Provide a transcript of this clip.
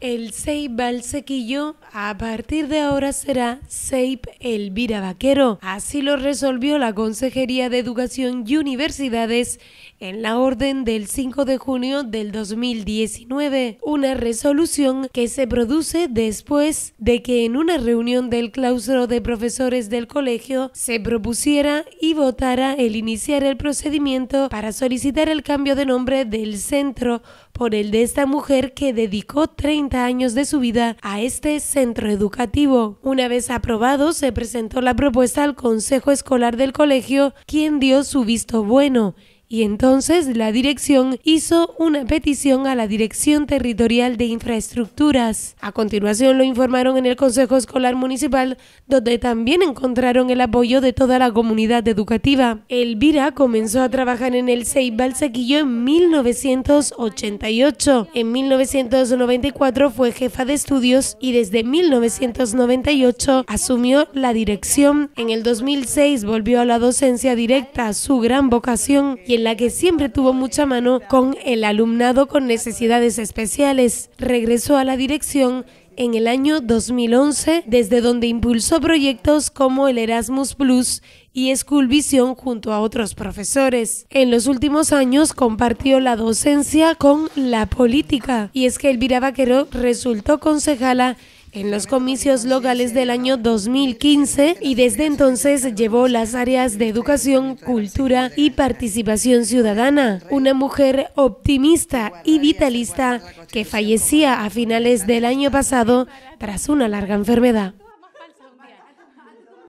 El Seip Balsequillo a partir de ahora será Seip Elvira Vaquero. Así lo resolvió la Consejería de Educación y Universidades en la orden del 5 de junio del 2019, una resolución que se produce después de que en una reunión del claustro de profesores del colegio se propusiera y votara el iniciar el procedimiento para solicitar el cambio de nombre del centro por el de esta mujer que dedicó 30 años de su vida a este centro educativo. Una vez aprobado, se presentó la propuesta al Consejo Escolar del Colegio, quien dio su visto bueno y entonces la dirección hizo una petición a la Dirección Territorial de Infraestructuras. A continuación lo informaron en el Consejo Escolar Municipal, donde también encontraron el apoyo de toda la comunidad educativa. Elvira comenzó a trabajar en el seibal Balsequillo en 1988. En 1994 fue jefa de estudios y desde 1998 asumió la dirección. En el 2006 volvió a la docencia directa, su gran vocación, y en la que siempre tuvo mucha mano con el alumnado con necesidades especiales. Regresó a la dirección en el año 2011, desde donde impulsó proyectos como el Erasmus Plus y School Vision junto a otros profesores. En los últimos años compartió la docencia con la política, y es que Elvira Vaquero resultó concejala en los comicios locales del año 2015 y desde entonces llevó las áreas de educación, cultura y participación ciudadana. Una mujer optimista y vitalista que fallecía a finales del año pasado tras una larga enfermedad.